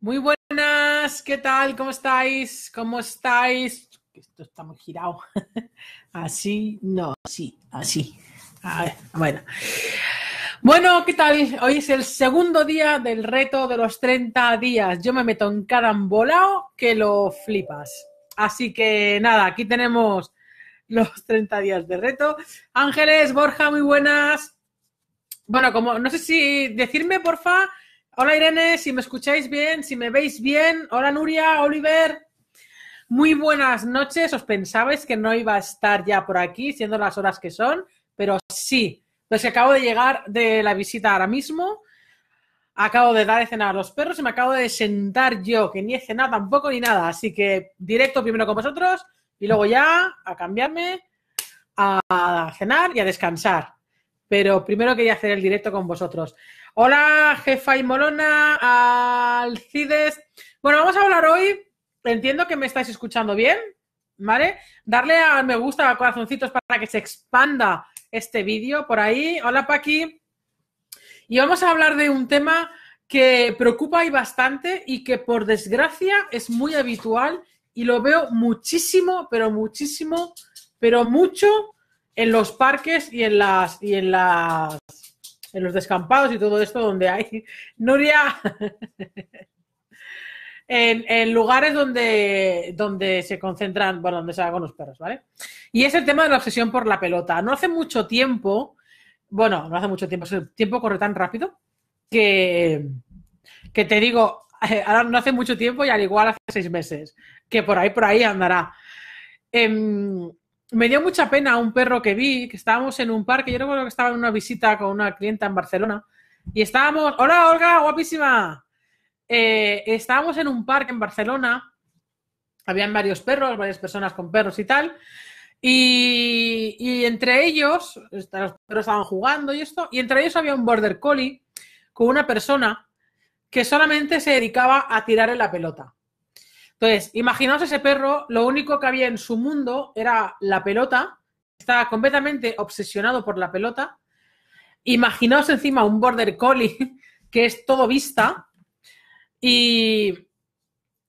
Muy buenas, ¿qué tal? ¿Cómo estáis? ¿Cómo estáis? Esto está muy girado. Así, no, así, así. bueno. Bueno, ¿qué tal? Hoy es el segundo día del reto de los 30 días. Yo me meto en carambolao que lo flipas. Así que nada, aquí tenemos los 30 días de reto. Ángeles, Borja, muy buenas. Bueno, como no sé si decirme, porfa, Hola Irene, si me escucháis bien, si me veis bien. Hola Nuria, Oliver. Muy buenas noches. Os pensabais que no iba a estar ya por aquí, siendo las horas que son, pero sí. Pues acabo de llegar de la visita ahora mismo. Acabo de dar de cenar a los perros y me acabo de sentar yo, que ni he cenado tampoco ni nada. Así que directo primero con vosotros y luego ya a cambiarme, a cenar y a descansar. Pero primero quería hacer el directo con vosotros. Hola, jefa y molona, Alcides. Bueno, vamos a hablar hoy. Entiendo que me estáis escuchando bien, ¿vale? Darle a me gusta, a corazoncitos para que se expanda este vídeo por ahí. Hola, Paqui. Y vamos a hablar de un tema que preocupa y bastante y que por desgracia es muy habitual y lo veo muchísimo, pero muchísimo, pero mucho en los parques y en las y en las en los descampados y todo esto donde hay. Nuria, en, lugares donde, donde se concentran, bueno, donde se hagan los perros, ¿vale? Y es el tema de la obsesión por la pelota. No hace mucho tiempo, bueno, no hace mucho tiempo, el tiempo corre tan rápido que, que te digo, ahora no hace mucho tiempo y al igual hace seis meses, que por ahí, por ahí andará. Em, me dio mucha pena un perro que vi, que estábamos en un parque, yo recuerdo que estaba en una visita con una clienta en Barcelona, y estábamos, hola Olga, guapísima, eh, estábamos en un parque en Barcelona, habían varios perros, varias personas con perros y tal, y, y entre ellos, los perros estaban jugando y esto, y entre ellos había un border collie con una persona que solamente se dedicaba a tirarle la pelota. Entonces, imaginaos ese perro, lo único que había en su mundo era la pelota, estaba completamente obsesionado por la pelota. Imaginaos encima un border collie que es todo vista y,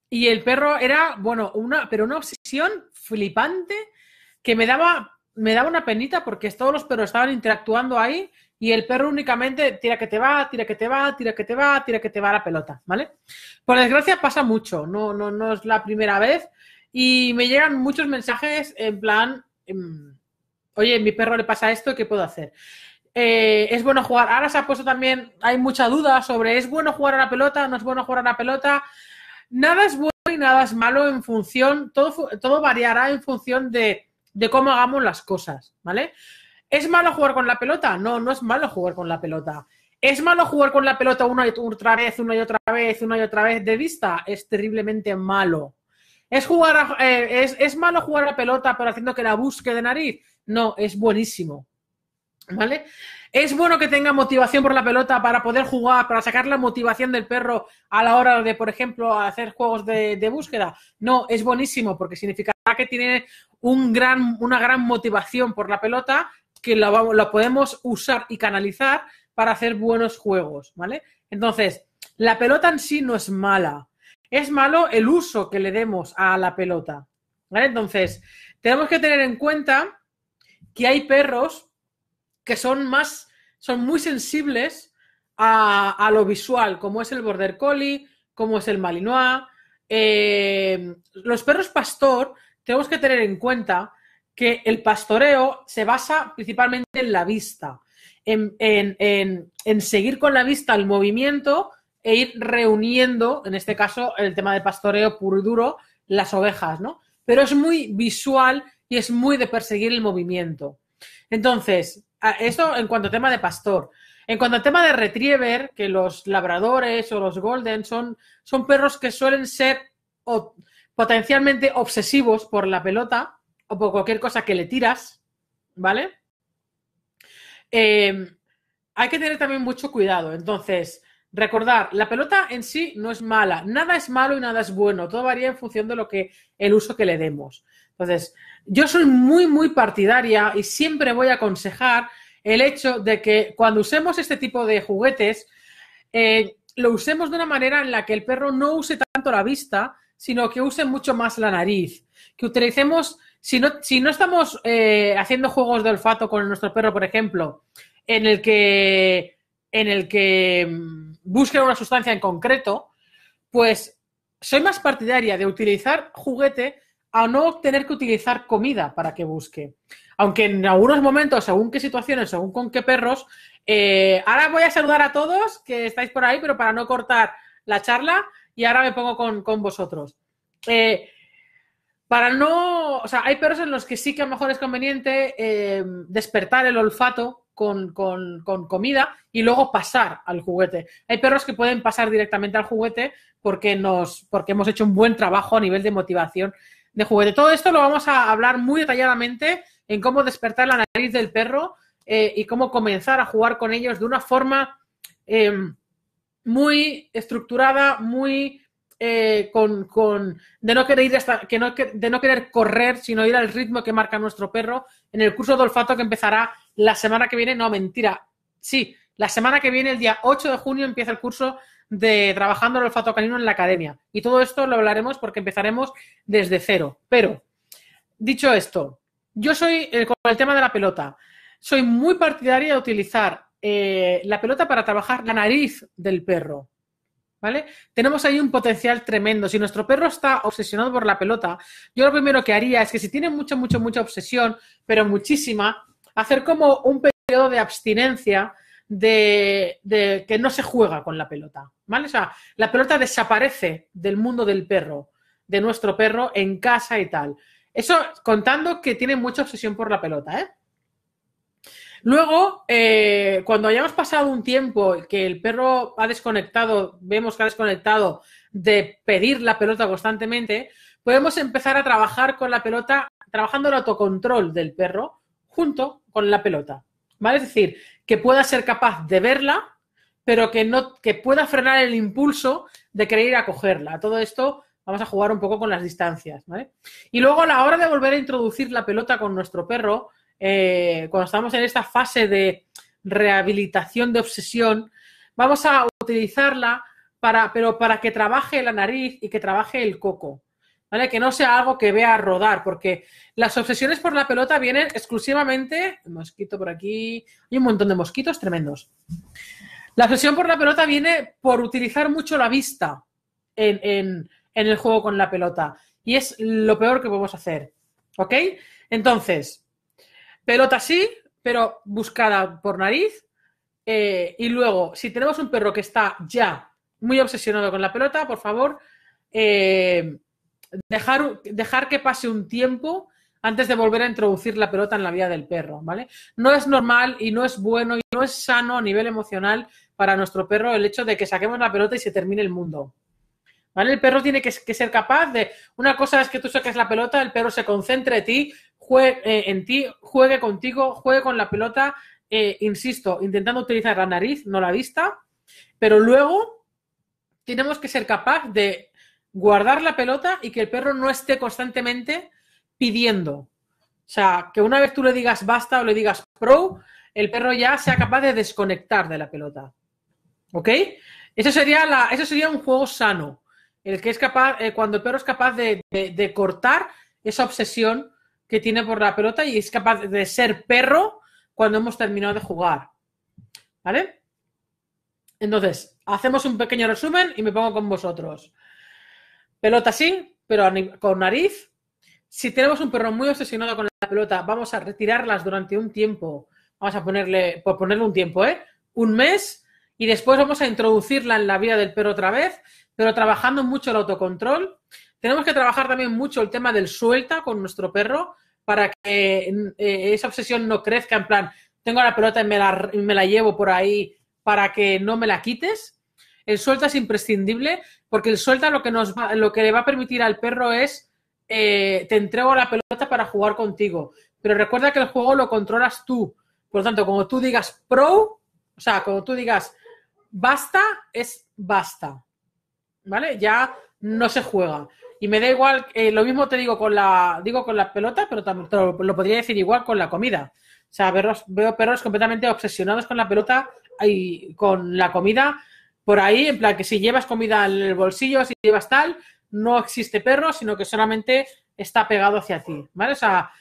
y el perro era, bueno, una, pero una obsesión flipante que me daba, me daba una penita porque todos los perros estaban interactuando ahí y el perro únicamente tira que te va, tira que te va, tira que te va, tira que te va la pelota, ¿vale? Por desgracia pasa mucho, no, no, no es la primera vez y me llegan muchos mensajes en plan, em, oye, mi perro le pasa esto, ¿qué puedo hacer? Eh, es bueno jugar, ahora se ha puesto también, hay mucha duda sobre, ¿es bueno jugar a la pelota? ¿No es bueno jugar a la pelota? Nada es bueno y nada es malo en función, todo, todo variará en función de, de cómo hagamos las cosas, ¿vale? ¿Es malo jugar con la pelota? No, no es malo jugar con la pelota. ¿Es malo jugar con la pelota una y otra vez, una y otra vez, una y otra vez de vista? Es terriblemente malo. ¿Es, jugar eh, es, malo jugar la pelota pero haciendo que la busque de nariz? No, es buenísimo. ¿Vale? Es bueno que tenga motivación por la pelota para poder jugar, para sacar la motivación del perro a la hora de, por ejemplo, hacer juegos de, búsqueda. No, es buenísimo porque significará que tiene un gran, una gran motivación por la pelota que la, podemos usar y canalizar para hacer buenos juegos, ¿vale? Entonces, la pelota en sí no es mala. Es malo el uso que le demos a la pelota. ¿vale? Entonces, tenemos que tener en cuenta que hay perros que son más, son muy sensibles a, lo visual, como es el Border Collie, como es el Malinois. Eh, los perros pastor, tenemos que tener en cuenta que el pastoreo se basa principalmente en la vista, en, seguir con la vista el movimiento e ir reuniendo, en este caso, el tema de pastoreo puro y duro, las ovejas, ¿no? Pero es muy visual y es muy de perseguir el movimiento. Entonces, esto en cuanto a tema de pastor. En cuanto al tema de retriever, que los labradores o los golden son, son perros que suelen ser o, potencialmente obsesivos por la pelota o por cualquier cosa que le tiras, ¿vale? Em, hay que tener también mucho cuidado. Entonces, recordar, la pelota en sí no es mala, nada es malo y nada es bueno, todo varía en función de lo que el uso que le demos. Entonces, yo soy muy, muy partidaria y siempre voy a aconsejar el hecho de que cuando usemos este tipo de juguetes, eh, lo usemos de una manera en la que el perro no use tanto la vista, sino que use mucho más la nariz, que utilicemos si no, estamos eh, haciendo juegos de olfato con nuestro perro, por ejemplo, en el que, en el que mm, busquen una sustancia en concreto, pues soy más partidaria de utilizar juguete a no tener que utilizar comida para que busque. Aunque en algunos momentos, según qué situaciones, según con qué perros, eh, ahora voy a saludar a todos que estáis por ahí, pero para no cortar la charla, y ahora me pongo con, con vosotros. Eh, para no, o sea, hay perros en los que sí que a lo mejor es conveniente eh, despertar el olfato con, comida y luego pasar al juguete. Hay perros que pueden pasar directamente al juguete porque, nos, porque hemos hecho un buen trabajo a nivel de motivación de juguete. Todo esto lo vamos a hablar muy detalladamente en cómo despertar la nariz del perro eh, y cómo comenzar a jugar con ellos de una forma eh, muy estructurada, muy de no querer correr, sino ir al ritmo que marca nuestro perro en el curso de olfato que empezará la semana que viene. No, mentira. Sí, la semana que viene, el día 8 de junio, empieza el curso de trabajando el olfato canino en la academia. Y todo esto lo hablaremos porque empezaremos desde cero. Pero, dicho esto, yo soy, eh, con el tema de la pelota, soy muy partidaria de utilizar eh, la pelota para trabajar la nariz del perro. ¿Vale? Tenemos ahí un potencial tremendo. Si nuestro perro está obsesionado por la pelota, yo lo primero que haría es que si tiene mucha, mucha, mucha obsesión, pero muchísima, hacer como un periodo de abstinencia de, que no se juega con la pelota, ¿vale? O sea, la pelota desaparece del mundo del perro, de nuestro perro en casa y tal. Eso contando que tiene mucha obsesión por la pelota, ¿eh? Luego, eh, cuando hayamos pasado un tiempo que el perro ha desconectado, vemos que ha desconectado de pedir la pelota constantemente, podemos empezar a trabajar con la pelota, trabajando el autocontrol del perro junto con la pelota. ¿Vale? Es decir, que pueda ser capaz de verla, pero que que pueda frenar el impulso de querer ir a cogerla. Todo esto vamos a jugar un poco con las distancias, ¿vale? Y luego a la hora de volver a introducir la pelota con nuestro perro, eh, cuando estamos en esta fase de rehabilitación de obsesión, vamos a utilizarla para, pero para que trabaje la nariz y que trabaje el coco. ¿Vale? Que no sea algo que vea rodar, porque las obsesiones por la pelota vienen exclusivamente. Mosquito por aquí. Hay un montón de mosquitos tremendos. La obsesión por la pelota viene por utilizar mucho la vista en, en el juego con la pelota. Y es lo peor que podemos hacer. ¿Ok? Entonces, pelota sí, pero buscada por nariz. Eh, y luego, si tenemos un perro que está ya muy obsesionado con la pelota, por favor, eh, dejar, dejar que pase un tiempo antes de volver a introducir la pelota en la vida del perro, ¿vale? No es normal y no es bueno y no es sano a nivel emocional para nuestro perro el hecho de que saquemos la pelota y se termine el mundo. ¿Vale? El perro tiene que, que ser capaz de. Una cosa es que tú saques la pelota, el perro se concentre en ti, juegue eh, en ti, juegue contigo, juegue con la pelota, eh, insisto, intentando utilizar la nariz, no la vista, pero luego tenemos que ser capaz de guardar la pelota y que el perro no esté constantemente pidiendo. O sea, que una vez tú le digas basta o le digas pro, el perro ya sea capaz de desconectar de la pelota. ¿Ok? Eso sería, la, eso sería un juego sano. El que es capaz, eh, cuando el perro es capaz de cortar esa obsesión que tiene por la pelota y es capaz de ser perro cuando hemos terminado de jugar. ¿Vale? Entonces, hacemos un pequeño resumen y me pongo con vosotros. Pelota sí, pero con nariz. Si tenemos un perro muy obsesionado con la pelota, vamos a retirarlas durante un tiempo. Vamos a ponerle, por ponerle un tiempo, ¿eh? Un mes y después vamos a introducirla en la vida del perro otra vez, pero trabajando mucho el autocontrol, tenemos que trabajar también mucho el tema del suelta con nuestro perro para que eh, esa obsesión no crezca en plan, tengo la pelota y me la, llevo por ahí para que no me la quites. El suelta es imprescindible porque el suelta lo que, nos lo que le va a permitir al perro es eh, te entrego la pelota para jugar contigo. Pero recuerda que el juego lo controlas tú. Por lo tanto, como tú digas pro, o sea, como tú digas basta, es basta. ¿Vale? Ya no se juega. Y me da igual, eh, lo mismo te digo con la, digo con pero también lo, podría decir igual con la comida. O sea, perros, veo perros completamente obsesionados con la pelota y con la comida por ahí, en plan que si llevas comida en el bolsillo, si llevas tal, no existe perro, sino que solamente está pegado hacia ti, ¿vale? O sea,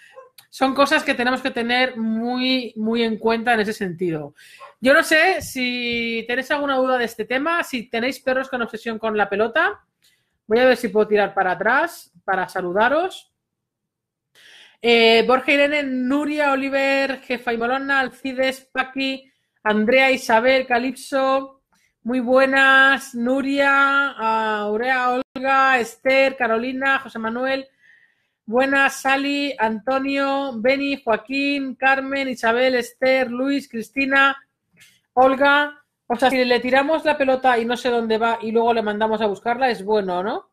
son cosas que tenemos que tener muy, muy en cuenta en ese sentido. Yo no sé si tenéis alguna duda de este tema, si tenéis perros con obsesión con la pelota, Voy a ver si puedo tirar para atrás para saludaros. Eh, Borja Irene, Nuria, Oliver, Jefa y Molona, Alcides, Paqui, Andrea, Isabel, Calipso. Muy buenas, Nuria, Aurea, Olga, Esther, Carolina, José Manuel. Buenas, Sally, Antonio, Beni, Joaquín, Carmen, Isabel, Esther, Luis, Cristina, Olga. O sea, si le tiramos la pelota y no sé dónde va y luego le mandamos a buscarla, es bueno, ¿no?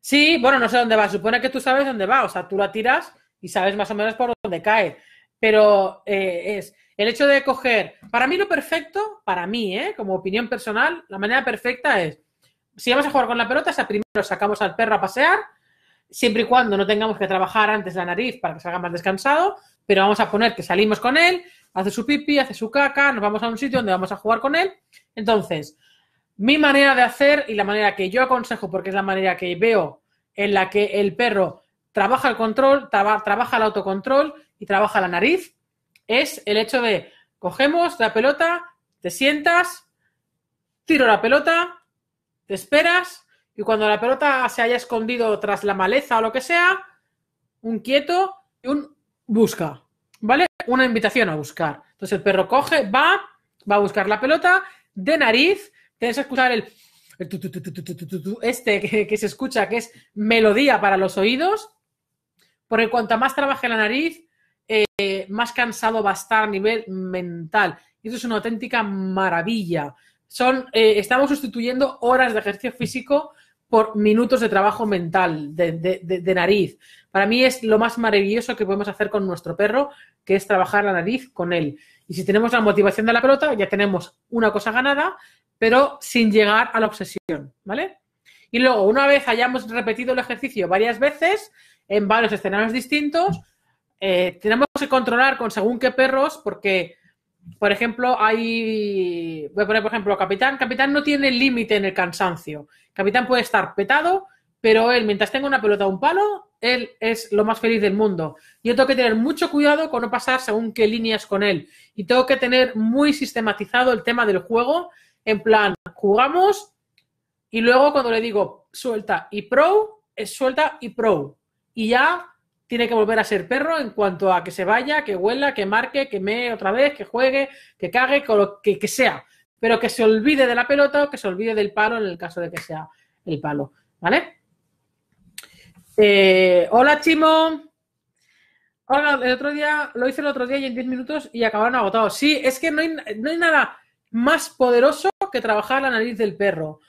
Sí, bueno, no sé dónde va. Supone que tú sabes dónde va. O sea, tú la tiras y sabes más o menos por dónde cae. Pero eh, es el hecho de coger. Para mí, lo perfecto, para mí, ¿eh? como opinión personal, la manera perfecta es: si vamos a jugar con la pelota, o sea, primero sacamos al perro a pasear siempre y cuando no tengamos que trabajar antes la nariz para que salga más descansado, pero vamos a poner que salimos con él, hace su pipi, hace su caca, nos vamos a un sitio donde vamos a jugar con él. Entonces, mi manera de hacer y la manera que yo aconsejo, porque es la manera que veo en la que el perro trabaja el control, trabaja el autocontrol y trabaja la nariz, es el hecho de cogemos la pelota, te sientas, tiro la pelota, te esperas, y cuando la pelota se haya escondido tras la maleza o lo que sea, un quieto y un busca, ¿vale? Una invitación a buscar. Entonces el perro coge, va, va a buscar la pelota de nariz, tienes que escuchar el este que, se escucha, que es melodía para los oídos, porque cuanto más trabaje la nariz, eh, más cansado va a estar a nivel mental. Y eso es una auténtica maravilla. Son, eh, estamos sustituyendo horas de ejercicio físico por minutos de trabajo mental, de, nariz. Para mí es lo más maravilloso que podemos hacer con nuestro perro, que es trabajar la nariz con él. Y si tenemos la motivación de la pelota, ya tenemos una cosa ganada, pero sin llegar a la obsesión, ¿vale? Y luego, una vez hayamos repetido el ejercicio varias veces, en varios escenarios distintos, eh, tenemos que controlar con según qué perros, porque por ejemplo, hay. Voy a poner, por ejemplo, Capitán. Capitán no tiene límite en el cansancio. Capitán puede estar petado, pero él, mientras tenga una pelota o un palo, él es lo más feliz del mundo. Yo tengo que tener mucho cuidado con no pasar según qué líneas con él. Y tengo que tener muy sistematizado el tema del juego. En plan, jugamos y luego cuando le digo suelta y pro, es suelta y pro. Y ya tiene que volver a ser perro en cuanto a que se vaya, que huela, que marque, que mee otra vez, que juegue, que cague, con lo que, que sea. Pero que se olvide de la pelota o que se olvide del palo en el caso de que sea el palo. ¿Vale? Eh, hola, Chimo. Hola, el otro día, lo hice el otro día y en 10 minutos y acabaron agotados. Sí, es que no hay, no hay nada más poderoso que trabajar la nariz del perro. O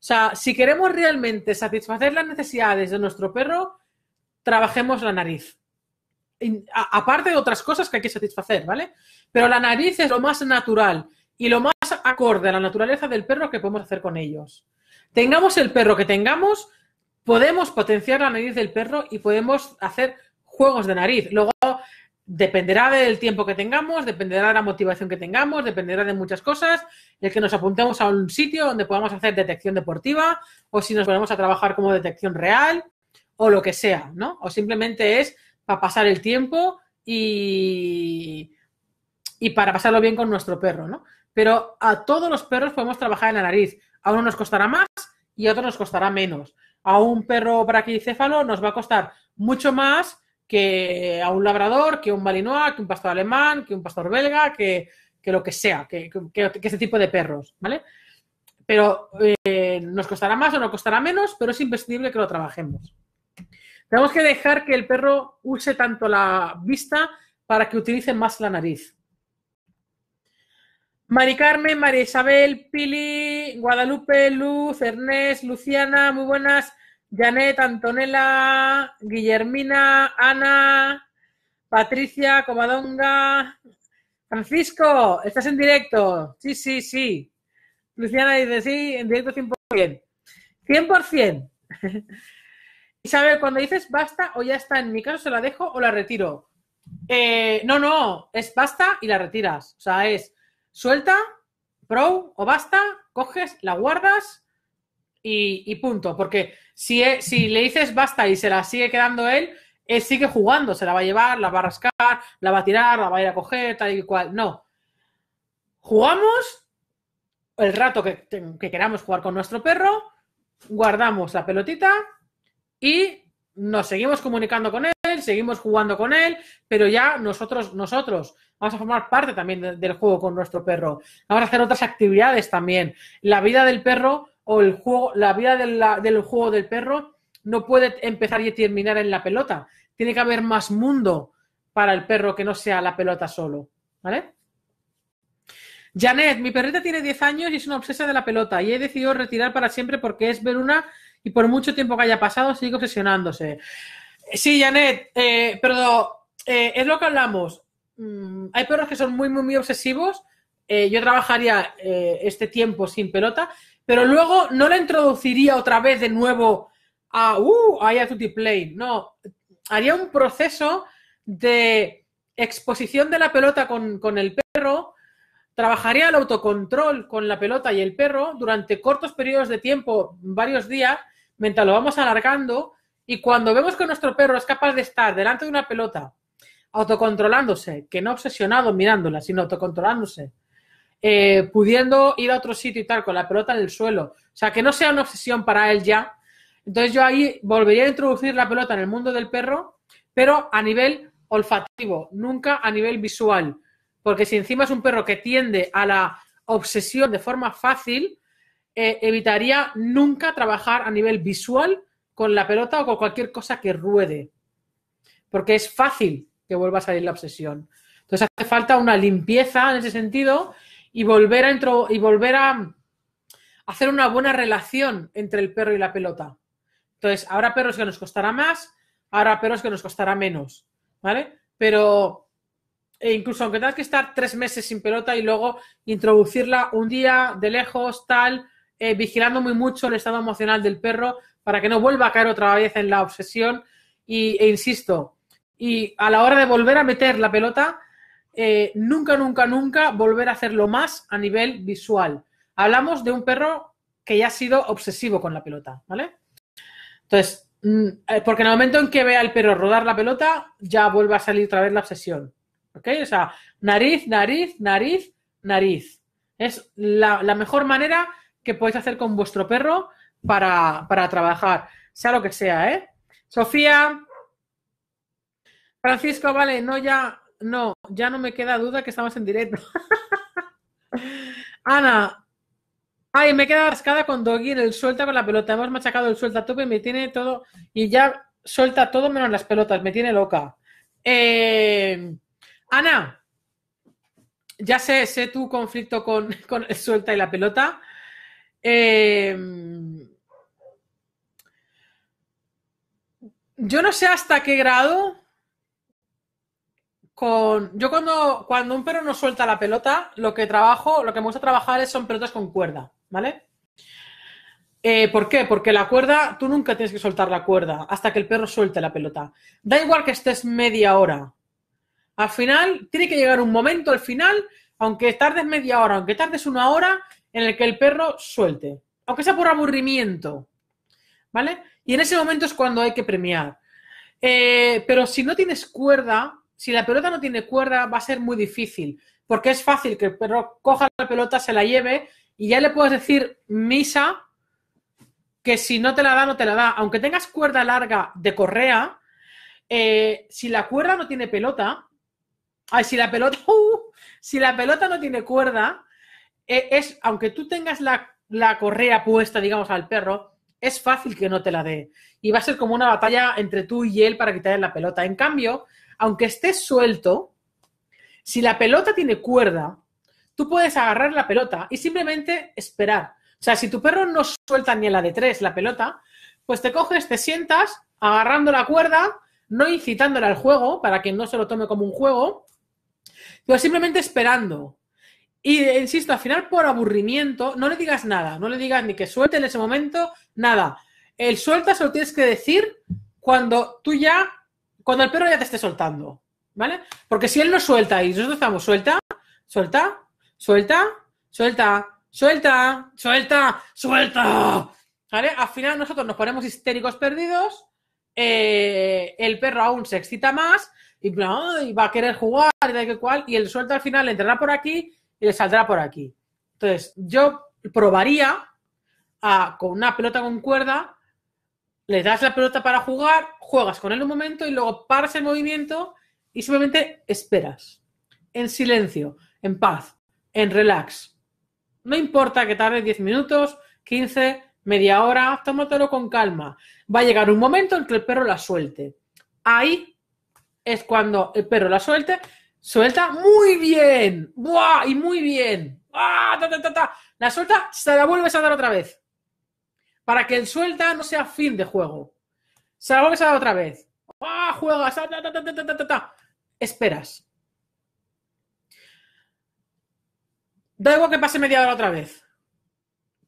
sea, si queremos realmente satisfacer las necesidades de nuestro perro, trabajemos la nariz. aparte de otras cosas que hay que satisfacer, ¿vale? Pero la nariz es lo más natural y lo más acorde a la naturaleza del perro que podemos hacer con ellos. Tengamos el perro que tengamos, podemos potenciar la nariz del perro y podemos hacer juegos de nariz. Luego, dependerá del tiempo que tengamos, dependerá de la motivación que tengamos, dependerá de muchas cosas, el que nos apuntemos a un sitio donde podamos hacer detección deportiva o si nos ponemos a trabajar como detección real o lo que sea, ¿no? O simplemente es para pasar el tiempo y, y para pasarlo bien con nuestro perro, ¿no? Pero a todos los perros podemos trabajar en la nariz. A uno nos costará más y a otro nos costará menos. A un perro braquicéfalo nos va a costar mucho más que a un labrador, que un malinois, que un pastor alemán, que un pastor belga, que, lo que sea, que, ese tipo de perros, ¿vale? Pero eh, nos costará más o nos costará menos, pero es imprescindible que lo trabajemos. Tenemos que dejar que el perro use tanto la vista para que utilice más la nariz. Mari Carmen, María Isabel, Pili, Guadalupe, Luz, Ernest, Luciana, muy buenas. Janet, Antonella, Guillermina, Ana, Patricia, Comadonga. Francisco, estás en directo. Sí, sí, sí. Luciana dice sí, en directo 100%. 100%. Isabel, cuando dices basta o ya está, en mi caso se la dejo o la retiro. Eh, no, no, es basta y la retiras. O sea, es suelta, pro o basta, coges, la guardas y, punto. Porque si, eh, si le dices basta y se la sigue quedando él, él sigue jugando, se la va a llevar, la va a rascar, la va a tirar, la va a ir a coger, tal y cual. No. Jugamos el rato que, que queramos jugar con nuestro perro, guardamos la pelotita y nos seguimos comunicando con él, seguimos jugando con él, pero ya nosotros, nosotros vamos a formar parte también del juego con nuestro perro. Vamos a hacer otras actividades también. La vida del perro o el juego, la vida del juego del perro no puede empezar y terminar en la pelota. Tiene que haber más mundo para el perro que no sea la pelota solo. ¿Vale? Janet, mi perrita tiene 10 años y es una obsesa de la pelota y he decidido retirar para siempre porque es ver una y por mucho tiempo que haya pasado, sigue obsesionándose. Sí, Janet, eh, pero eh, es lo que hablamos. Mm, hay perros que son muy, muy, muy obsesivos. Eh, yo trabajaría eh, este tiempo sin pelota, pero luego no le introduciría otra vez de nuevo a, uh, a Tutti Play. No, haría un proceso de exposición de la pelota con el perro, trabajaría el autocontrol con la pelota y el perro durante cortos periodos de tiempo, varios días, mientras lo vamos alargando y cuando vemos que nuestro perro es capaz de estar delante de una pelota, autocontrolándose, que no obsesionado mirándola, sino autocontrolándose, eh, pudiendo ir a otro sitio y tal, con la pelota en el suelo, o sea, que no sea una obsesión para él ya, entonces yo ahí volvería a introducir la pelota en el mundo del perro, pero a nivel olfativo, nunca a nivel visual, porque si encima es un perro que tiende a la obsesión de forma fácil, eh, evitaría nunca trabajar a nivel visual con la pelota o con cualquier cosa que ruede, porque es fácil que vuelva a salir la obsesión. Entonces hace falta una limpieza en ese sentido y volver a, y volver a hacer una buena relación entre el perro y la pelota. Entonces, habrá perros que nos costará más, habrá perros que nos costará menos, ¿vale? Pero e incluso aunque tengas que estar tres meses sin pelota y luego introducirla un día de lejos, tal, eh, vigilando muy mucho el estado emocional del perro para que no vuelva a caer otra vez en la obsesión. Y, e insisto, y a la hora de volver a meter la pelota, eh, nunca, nunca, nunca volver a hacerlo más a nivel visual. Hablamos de un perro que ya ha sido obsesivo con la pelota, ¿vale? Entonces, mm, eh, porque en el momento en que vea el perro rodar la pelota, ya vuelve a salir otra vez la obsesión. ¿Ok? O sea, nariz, nariz, nariz, nariz. Es la, la mejor manera que podéis hacer con vuestro perro para, trabajar, sea lo que sea, ¿eh? Sofía, Francisco, vale, no, ya, no, ya no me queda duda que estamos en directo. Ana, ay, me queda rascada con Doggy el suelta con la pelota. Hemos machacado el suelta tope y me tiene todo, y ya suelta todo menos las pelotas, me tiene loca. Eh, Ana, ya sé, sé tu conflicto con, con el suelta y la pelota. Em, yo no sé hasta qué grado con, yo cuando, cuando un perro no suelta la pelota, lo que trabajo, lo que me gusta trabajar es, son pelotas con cuerda, ¿vale? Eh, ¿Por qué? Porque la cuerda, tú nunca tienes que soltar la cuerda hasta que el perro suelte la pelota. Da igual que estés media hora. Al final, tiene que llegar un momento, al final, aunque tardes media hora, aunque tardes una hora, en el que el perro suelte, aunque sea por aburrimiento, ¿vale? Y en ese momento es cuando hay que premiar. Eh, pero si no tienes cuerda, si la pelota no tiene cuerda, va a ser muy difícil, porque es fácil que el perro coja la pelota, se la lleve y ya le puedes decir misa, que si no te la da, no te la da. Aunque tengas cuerda larga de correa, eh, si la cuerda no tiene pelota, ay, si la pelota, uh, si la pelota no tiene cuerda, e, es, aunque tú tengas la, la correa puesta, digamos, al perro, es fácil que no te la dé. Y va a ser como una batalla entre tú y él para quitarle la pelota. En cambio, aunque estés suelto, si la pelota tiene cuerda, tú puedes agarrar la pelota y simplemente esperar. O sea, si tu perro no suelta ni la de tres la pelota, pues te coges, te sientas agarrando la cuerda, no incitándola al juego para que no se lo tome como un juego, pero pues simplemente esperando. Y eh, insisto, al final por aburrimiento, no le digas nada, no le digas ni que suelte en ese momento, nada. El suelta solo tienes que decir cuando tú ya, cuando el perro ya te esté soltando, ¿vale? Porque si él no suelta y nosotros estamos suelta, suelta, suelta, suelta, suelta, suelta, suelta. ¿Vale? Al final nosotros nos ponemos histéricos perdidos, eh, el perro aún se excita más y, va a querer jugar y tal cual, y el suelta al final entrará por aquí y le saldrá por aquí. Entonces, yo probaría con una pelota con cuerda, le das la pelota para jugar, juegas con él un momento y luego paras el movimiento y simplemente esperas. En silencio, en paz, en relax. No importa que tarde 10 minutos, 15, media hora, tómatelo con calma. Va a llegar un momento en que el perro la suelte. Ahí es cuando el perro la suelte Suelta muy bien. ¡Buah! Y muy bien. Ah, ta, ta, ta, la suelta, se la vuelves a dar otra vez. Para que el suelta no sea fin de juego. Se la vuelves a dar otra vez. ¡Ah! Juegas. Ah, Esperas. Da igual que pase media hora otra vez.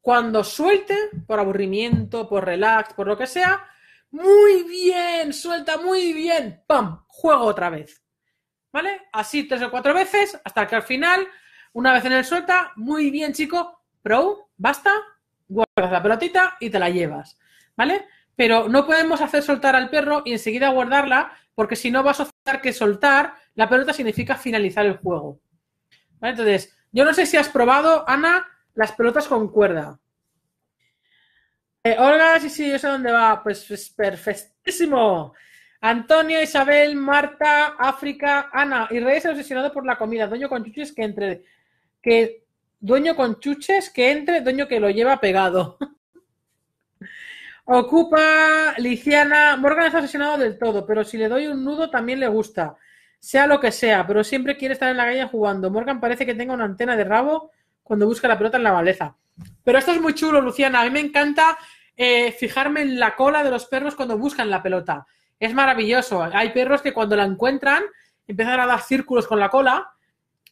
Cuando suelte, por aburrimiento, por relax, por lo que sea, muy bien, suelta muy bien, ¡pam! Juego otra vez. ¿Vale? Así tres o cuatro veces hasta que al final, una vez en el suelta, muy bien, chico, pro, basta, guardas la pelotita y te la llevas. ¿Vale? Pero no podemos hacer soltar al perro y enseguida guardarla, porque si no vas a asociar que soltar la pelota significa finalizar el juego. ¿Vale? Entonces, yo no sé si has probado, Ana, las pelotas con cuerda. Eh, Olga, sí, sí, yo sé dónde va. Pues, es perfectísimo. Antonio, Isabel, Marta, África, Ana y Reyes obsesionado por la comida. Dueño con chuches que entre. Que, dueño con chuches que entre, dueño que lo lleva pegado. Ocupa, Liciana. Morgan está obsesionado del todo, pero si le doy un nudo también le gusta. Sea lo que sea, pero siempre quiere estar en la calle jugando. Morgan parece que tenga una antena de rabo cuando busca la pelota en la maleza. Pero esto es muy chulo, Luciana. A mí me encanta eh, fijarme en la cola de los perros cuando buscan la pelota. Es maravilloso. Hay perros que cuando la encuentran empiezan a dar círculos con la cola,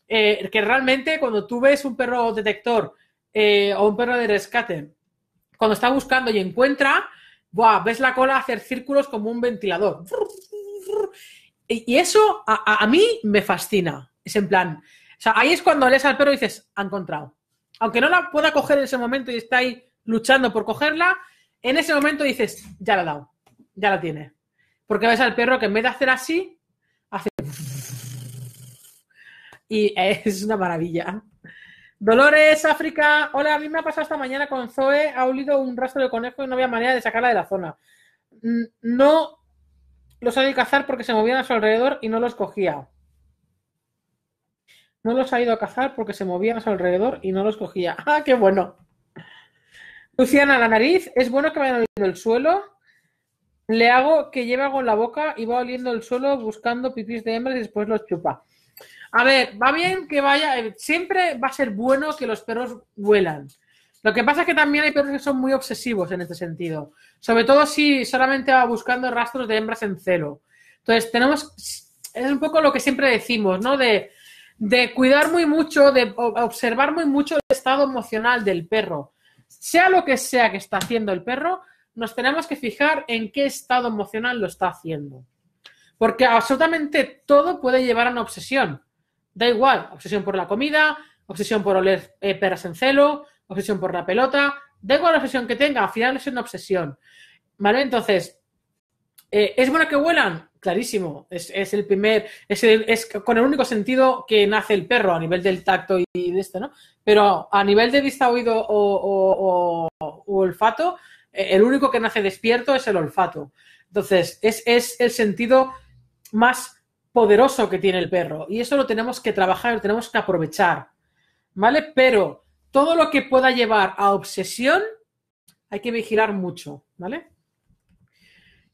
eh, que realmente cuando tú ves un perro detector eh, o un perro de rescate, cuando está buscando y encuentra, ¡buah! ves la cola hacer círculos como un ventilador. Y eso a, mí me fascina. Es en plan, ahí es cuando lees al perro y dices, ha encontrado. Aunque no la pueda coger en ese momento y está ahí luchando por cogerla, en ese momento dices, ya la ha dado, ya la tiene. Porque ves al perro que en vez de hacer así, hace... Y es una maravilla. Dolores, África. Hola, a mí me ha pasado esta mañana con Zoe. Ha olido un rastro de conejo y no había manera de sacarla de la zona. No los ha ido a cazar porque se movían a su alrededor y no los cogía. No los ha ido a cazar porque se movían a su alrededor y no los cogía. ¡Ah, qué bueno! Luciana, la nariz. Es bueno que me hayan olido el suelo le hago que lleva con la boca y va oliendo el suelo buscando pipis de hembras y después los chupa. A ver, va bien que vaya. Eh, siempre va a ser bueno que los perros vuelan. Lo que pasa es que también hay perros que son muy obsesivos en este sentido. Sobre todo si solamente va buscando rastros de hembras en celo. Entonces, tenemos. Es un poco lo que siempre decimos, ¿no? De, de cuidar muy mucho, de observar muy mucho el estado emocional del perro. Sea lo que sea que está haciendo el perro, nos tenemos que fijar en qué estado emocional lo está haciendo. Porque absolutamente todo puede llevar a una obsesión. Da igual, obsesión por la comida, obsesión por oler eh, peras en celo, obsesión por la pelota, da igual la obsesión que tenga, al final es una obsesión. ¿Vale? Entonces, eh, ¿es bueno que huelan? Clarísimo, es, el primer, es, con el único sentido que nace el perro a nivel del tacto y, de esto, ¿no? Pero a nivel de vista, oído o olfato, el único que nace despierto es el olfato. Entonces, es, el sentido más poderoso que tiene el perro y eso lo tenemos que trabajar, lo tenemos que aprovechar. ¿Vale? Pero todo lo que pueda llevar a obsesión hay que vigilar mucho, ¿vale?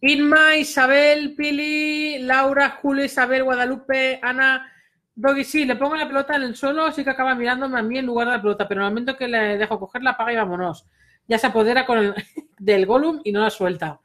Inma, Isabel, Pili, Laura, Julio, Isabel, Guadalupe, Ana, Doggy, sí, le pongo la pelota en el suelo, sí que acaba mirándome a mí en lugar de la pelota, pero en el momento que le dejo coger, la paga y vámonos ya se apodera con el, del Gollum y no la suelta.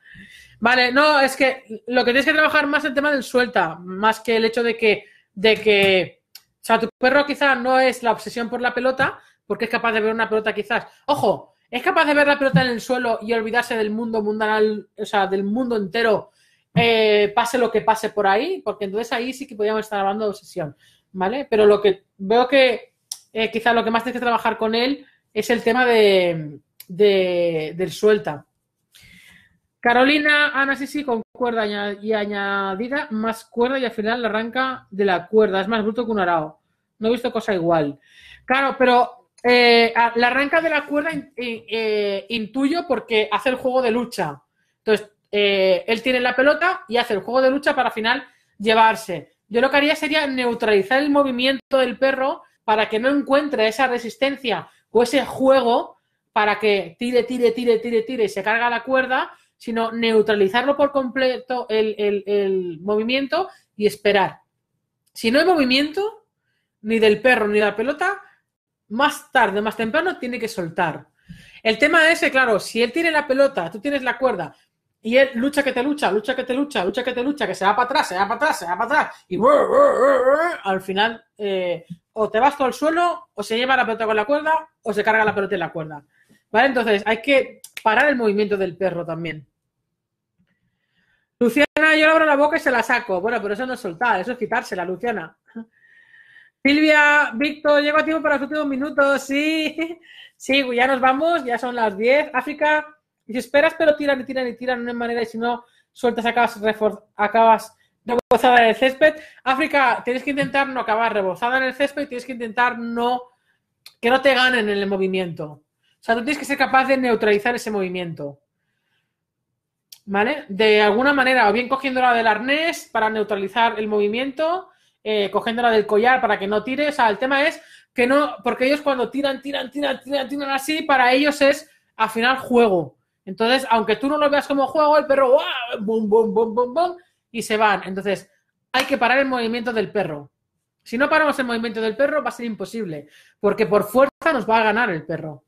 Vale, no, es que lo que tienes que trabajar más es el tema del suelta, más que el hecho de que, de que, o sea, tu perro quizás no es la obsesión por la pelota, porque es capaz de ver una pelota quizás. Ojo, es capaz de ver la pelota en el suelo y olvidarse del mundo mundanal, o sea, del mundo entero, eh, pase lo que pase por ahí, porque entonces ahí sí que podríamos estar hablando de obsesión, ¿vale? Pero lo que veo que eh, quizá quizás lo que más tienes que trabajar con él es el tema de de, del suelta. Carolina, Ana, sí, sí, con cuerda y añadida, más cuerda y al final la arranca de la cuerda. Es más bruto que un arao. No he visto cosa igual. Claro, pero eh, la arranca de la cuerda eh, intuyo porque hace el juego de lucha. Entonces, eh, él tiene la pelota y hace el juego de lucha para al final llevarse. Yo lo que haría sería neutralizar el movimiento del perro para que no encuentre esa resistencia o ese juego para que tire, tire, tire, tire, tire y se carga la cuerda, sino neutralizarlo por completo el, movimiento y esperar. Si no hay movimiento, ni del perro ni de la pelota, más tarde, más temprano, tiene que soltar. El tema es, claro, si él tiene la pelota, tú tienes la cuerda, y él lucha que te lucha, lucha que te lucha, lucha que te lucha, que se va para atrás, se va para atrás, se va para atrás, y al final eh, o te vas todo al suelo, o se lleva la pelota con la cuerda, o se carga la pelota y la cuerda. ¿Vale? Entonces hay que parar el movimiento del perro también. Luciana, yo le abro la boca y se la saco. Bueno, pero eso no es soltar, eso es quitársela, Luciana. Silvia, Víctor, llego a tiempo para los últimos minutos. Sí, sí, ya nos vamos, ya son las 10. África, y si esperas, pero tiran y tiran y tiran de una manera y si no sueltas, acabas, acabas rebozada en el césped. África, tienes que intentar no acabar rebozada en el césped, y tienes que intentar no que no te ganen en el movimiento. O sea, tú tienes que ser capaz de neutralizar ese movimiento. ¿Vale? De alguna manera, o bien cogiéndola del arnés para neutralizar el movimiento, eh, cogiendo la del collar para que no tire. O sea, el tema es que no, porque ellos cuando tiran, tiran, tiran, tiran, tiran así, para ellos es al final juego. Entonces, aunque tú no lo veas como juego, el perro, ¡Bum, bum, bum, bum, bum! Y se van. Entonces, hay que parar el movimiento del perro. Si no paramos el movimiento del perro, va a ser imposible, porque por fuerza nos va a ganar el perro.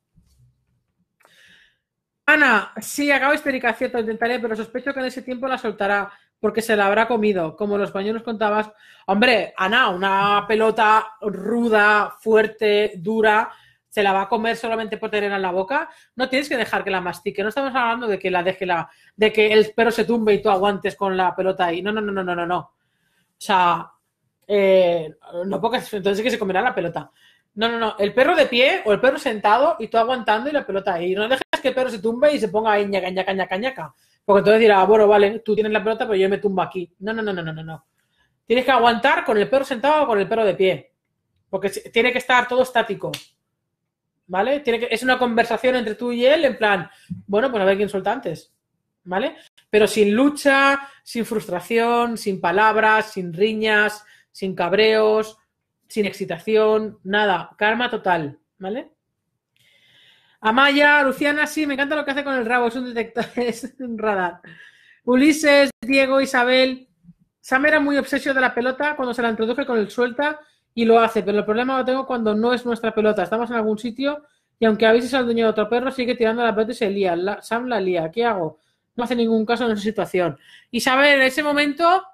Ana, sí, acabo histérica, cierto, intentaré, pero sospecho que en ese tiempo la soltará, porque se la habrá comido, como los españoles contabas. Hombre, Ana, una pelota ruda, fuerte, dura, se la va a comer solamente por tenerla en la boca. No tienes que dejar que la mastique, no estamos hablando de que la deje la, de que el perro se tumbe y tú aguantes con la pelota ahí. No, no, no, no, no, no, O sea, eh, no porque entonces que se comerá la pelota. No, no, no. El perro de pie o el perro sentado y tú aguantando y la pelota ahí. No dejes que el perro se tumbe y se ponga ahí ñaca, ñaca, ñaca, Porque entonces dirá, ah, bueno, vale, tú tienes la pelota, pero yo me tumbo aquí. No, no, no, no, no, no. Tienes que aguantar con el perro sentado o con el perro de pie. Porque tiene que estar todo estático. ¿Vale? Tiene que, es una conversación entre tú y él en plan, bueno, pues a ver quién suelta antes. ¿Vale? Pero sin lucha, sin frustración, sin palabras, sin riñas, sin cabreos, sin excitación, nada, karma total, ¿vale? Amaya, Luciana, sí, me encanta lo que hace con el rabo, es un detector, es un radar. Ulises, Diego, Isabel. Sam era muy obsesio de la pelota cuando se la introduje con el suelta y lo hace, pero el problema lo tengo cuando no es nuestra pelota. Estamos en algún sitio y aunque avises al dueño de otro perro, sigue tirando la pelota y se lía. Sam la lía, ¿qué hago? No hace ningún caso en esa situación. Isabel, en ese momento,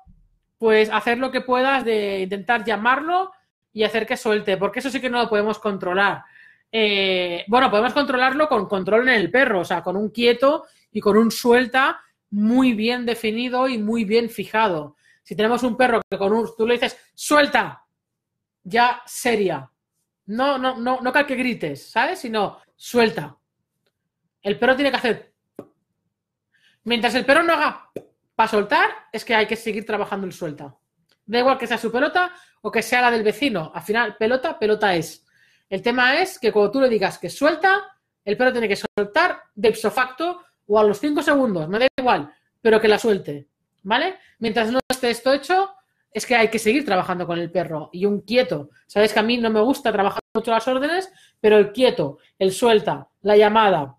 pues hacer lo que puedas de intentar llamarlo y hacer que suelte, porque eso sí que no lo podemos controlar. Eh, bueno, podemos controlarlo con control en el perro, o sea, con un quieto y con un suelta muy bien definido y muy bien fijado. Si tenemos un perro que con un, tú le dices, suelta, ya seria. No, no, no, no que grites, ¿sabes? Sino suelta. El perro tiene que hacer. Mientras el perro no haga para soltar, es que hay que seguir trabajando el suelta. Da igual que sea su pelota o que sea la del vecino. Al final, pelota, pelota es. El tema es que cuando tú le digas que suelta, el perro tiene que soltar de ipso facto o a los cinco segundos, me da igual, pero que la suelte. ¿Vale? Mientras no esté esto hecho, es que hay que seguir trabajando con el perro y un quieto. Sabes que a mí no me gusta trabajar mucho las órdenes, pero el quieto, el suelta, la llamada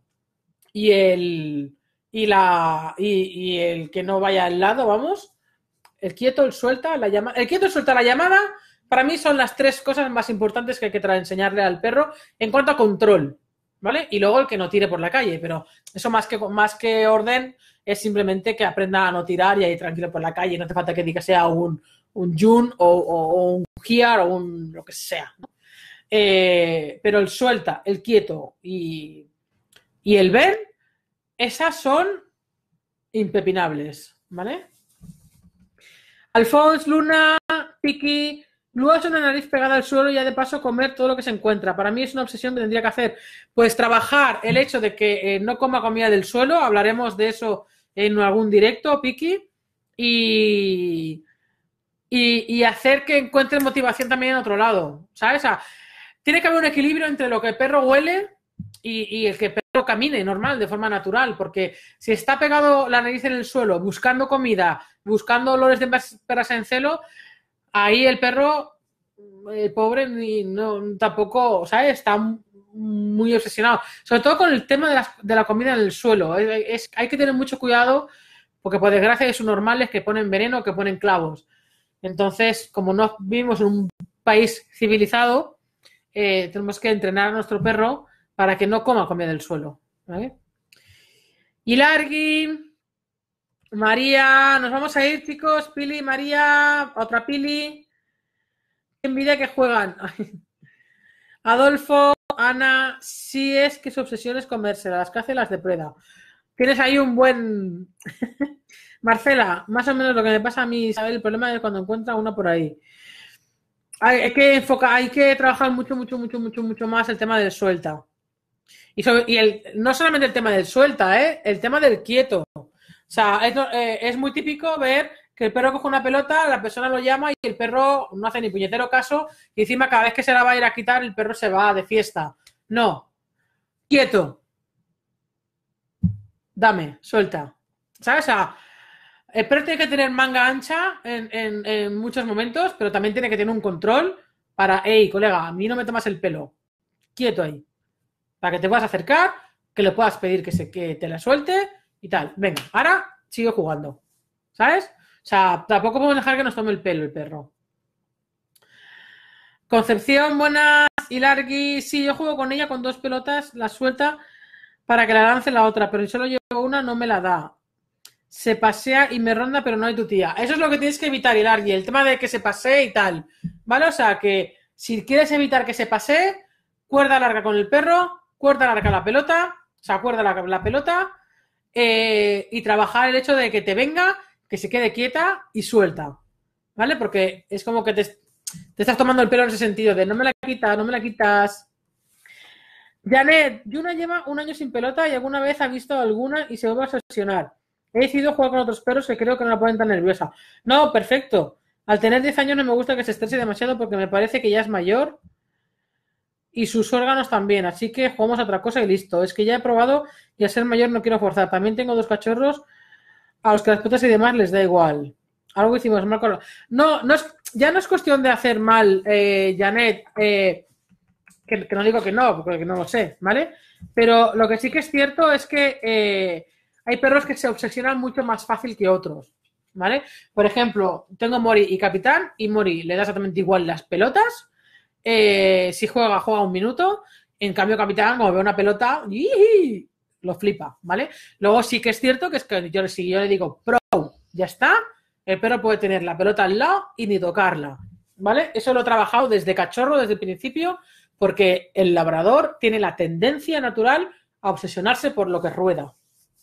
y el y la y el que no vaya al lado, vamos, el quieto, el suelta, la llamada... El quieto, el suelta, la llamada, para mí son las tres cosas más importantes que hay que enseñarle al perro en cuanto a control, ¿vale? Y luego el que no tire por la calle, pero eso más que, más que orden es simplemente que aprenda a no tirar y a ir tranquilo por la calle, no hace falta que diga sea un, un Jun o, un Gear o un lo que sea. Eh, pero el suelta, el quieto y, y el ver, esas son impepinables, ¿vale? Alfons, Luna, Piki, luego es una nariz pegada al suelo y ya de paso comer todo lo que se encuentra. Para mí es una obsesión que tendría que hacer. Pues trabajar el hecho de que eh, no coma comida del suelo, hablaremos de eso en algún directo, Piki, y, y, hacer que encuentre motivación también en otro lado, ¿sabes? tiene que haber un equilibrio entre lo que el perro huele y, y el que el perro camine normal, de forma natural, porque si está pegado la nariz en el suelo buscando comida buscando olores de peras en celo, ahí el perro, el pobre, ni, no, tampoco, Está muy obsesionado. Sobre todo con el tema de la, comida en el suelo. Es, hay que tener mucho cuidado porque, por desgracia, es normal es que ponen veneno, que ponen clavos. Entonces, como no vivimos en un país civilizado, eh, tenemos que entrenar a nuestro perro para que no coma comida del suelo. ¿vale? Y Largui María, nos vamos a ir, chicos. Pili, María, otra Pili. envidia que juegan. Adolfo, Ana, sí es que su obsesión es comerse las caza de las Tienes ahí un buen. Marcela, más o menos lo que me pasa a mí, Isabel, el problema es cuando encuentra uno por ahí. Hay, que enfocar, hay que trabajar mucho, mucho, mucho, mucho, mucho más el tema del suelta. Y, y el, no solamente el tema del suelta, ¿eh? el tema del quieto. O sea, eh, es muy típico ver que el perro coge una pelota, la persona lo llama y el perro no hace ni puñetero caso y encima cada vez que se la va a ir a quitar el perro se va de fiesta. No. Quieto. Dame, suelta. ¿Sabes? O sea, el perro tiene que tener manga ancha en, muchos momentos, pero también tiene que tener un control para, hey, colega, a mí no me tomas el pelo. Quieto ahí. Para que te puedas acercar, que le puedas pedir que, se, que te la suelte y tal. Venga, ahora sigo jugando. ¿Sabes? O sea, tampoco podemos dejar que nos tome el pelo el perro. Concepción, buenas. Y Largui, sí, yo juego con ella con dos pelotas, la suelta para que la lance la otra, pero si solo llevo una, no me la da. Se pasea y me ronda, pero no hay tu tía. Eso es lo que tienes que evitar, Hilargui, el tema de que se pasee y tal. ¿Vale? O sea, que si quieres evitar que se pasee, cuerda larga con el perro, cuerda larga la pelota, o sea, cuerda larga la pelota, eh, y trabajar el hecho de que te venga, que se quede quieta y suelta. ¿Vale? Porque es como que te, estás tomando el pelo en ese sentido de no me la quitas, no me la quitas. Janet, Yuna lleva un año sin pelota y alguna vez ha visto alguna y se vuelve a obsesionar. He decidido jugar con otros perros que creo que no la ponen tan nerviosa. No, perfecto. Al tener 10 años no me gusta que se estrese demasiado porque me parece que ya es mayor y sus órganos también, así que jugamos a otra cosa y listo. Es que ya he probado y a ser mayor no quiero forzar. También tengo dos cachorros a los que las putas y demás les da igual. Algo hicimos mal No, no es, ya no es cuestión de hacer mal, eh, Janet, eh, que, no digo que no, porque no lo sé, ¿vale? Pero lo que sí que es cierto es que eh, hay perros que se obsesionan mucho más fácil que otros, ¿vale? Por ejemplo, tengo Mori y Capitán y Mori le da exactamente igual las pelotas eh, si juega, juega un minuto. En cambio, Capitán, como ve una pelota, lo flipa, ¿vale? Luego sí que es cierto que es que yo, si yo le digo pro, ya está, el perro puede tener la pelota al lado y ni tocarla, ¿vale? Eso lo he trabajado desde cachorro, desde el principio, porque el labrador tiene la tendencia natural a obsesionarse por lo que rueda,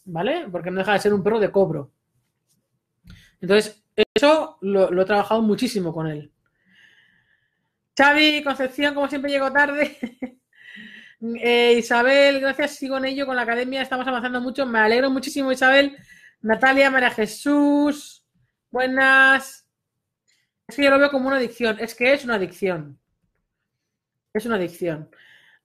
¿vale? Porque no deja de ser un perro de cobro. Entonces, eso lo he trabajado muchísimo con él. Xavi, Concepción, como siempre llego tarde. Eh, Isabel, gracias, sigo en ello con la academia, estamos avanzando mucho. Me alegro muchísimo, Isabel. Natalia, María Jesús, buenas. Es que yo lo veo como una adicción, es que es una adicción. Es una adicción.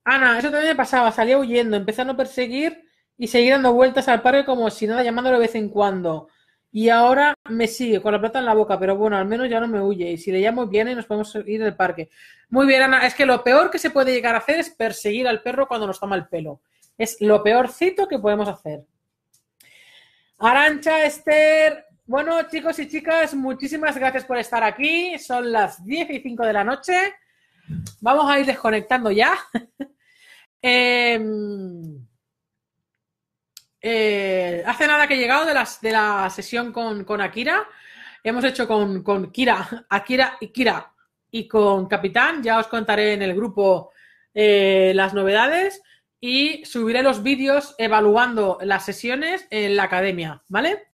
Ana, eso también me pasaba, salía huyendo, empezando a perseguir y seguir dando vueltas al parque como si nada, llamándolo de vez en cuando. Y ahora me sigue con la plata en la boca, pero bueno, al menos ya no me huye. Y si le llamo, viene y nos podemos ir del parque. Muy bien, Ana, es que lo peor que se puede llegar a hacer es perseguir al perro cuando nos toma el pelo. Es lo peorcito que podemos hacer. Arancha, Esther. Bueno, chicos y chicas, muchísimas gracias por estar aquí. Son las 10 y 5 de la noche. Vamos a ir desconectando ya. Em, eh, hace nada que he llegado de, las, de la sesión con, Akira. Hemos hecho con, Kira, Akira y y con Capitán. Ya os contaré en el grupo eh, las novedades y subiré los vídeos evaluando las sesiones en la academia, ¿vale?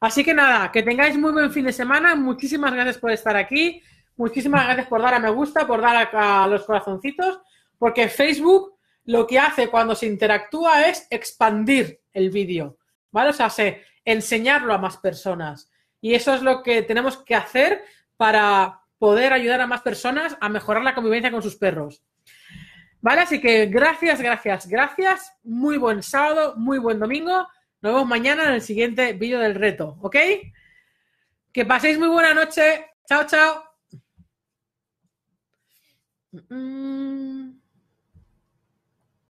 Así que nada, que tengáis muy buen fin de semana. Muchísimas gracias por estar aquí. Muchísimas gracias por dar a me gusta, por dar a los corazoncitos, porque Facebook lo que hace cuando se interactúa es expandir el vídeo, ¿vale? O sea, enseñarlo a más personas. Y eso es lo que tenemos que hacer para poder ayudar a más personas a mejorar la convivencia con sus perros. ¿Vale? Así que gracias, gracias, gracias. Muy buen sábado, muy buen domingo. Nos vemos mañana en el siguiente vídeo del reto, ¿ok? Que paséis muy buena noche. Chao, chao. Mm, mm.